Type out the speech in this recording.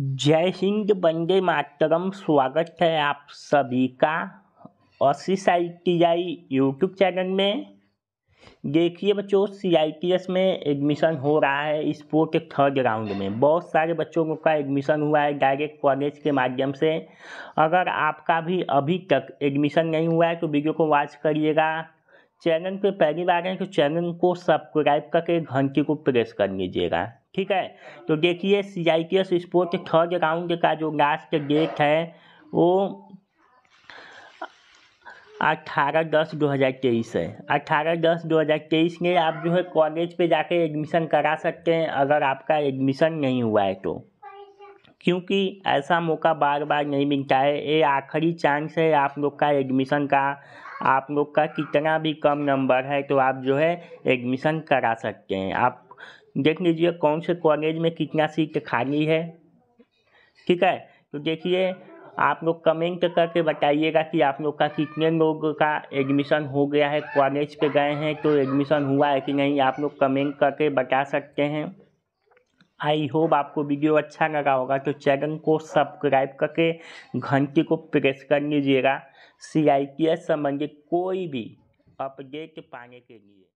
जय हिंद बंदे मातरम स्वागत है आप सभी का और C I T I YouTube channel में देखिए बच्चों सी आई टी एस में एडमिशन हो रहा है स्पोर्ट के थर्ड राउंड में बहुत सारे बच्चों का एडमिशन हुआ है डायरेक्ट कॉलेज के माध्यम से अगर आपका भी अभी तक एडमिशन नहीं हुआ है तो वीडियो को वॉच करिएगा चैनल पे पहली बार है तो चैनल को सब्सक्राइब करके घंटी को प्रेस कर लीजिएगा ठीक है तो देखिए C I T S sport third round का जो लास्ट डेट है वो अट्ठारह दस दो हज़ार तेईस है अट्ठारह दस दो हज़ार तेईस में आप जो है कॉलेज पे जाके एडमिशन करा सकते हैं अगर आपका एडमिशन नहीं हुआ है तो क्योंकि ऐसा मौका बार बार नहीं मिलता है ये आखिरी चांस है आप लोग का एडमिशन का आप लोग का कितना भी कम नंबर है तो आप जो है एडमिशन करा सकते हैं आप देख लीजिए कौन से कॉलेज में कितना सीट खाली है ठीक है तो देखिए आप लोग कमेंट करके बताइएगा कि आप लोग का कितने लोग का एडमिशन हो गया है कॉलेज पे गए हैं तो एडमिशन हुआ है कि नहीं आप लोग कमेंट करके बता सकते हैं आई होप आपको वीडियो अच्छा लगा होगा तो चैनल को सब्सक्राइब करके घंटी को प्रेस कर लीजिएगा सी आई संबंधित कोई भी अपडेट पाने के लिए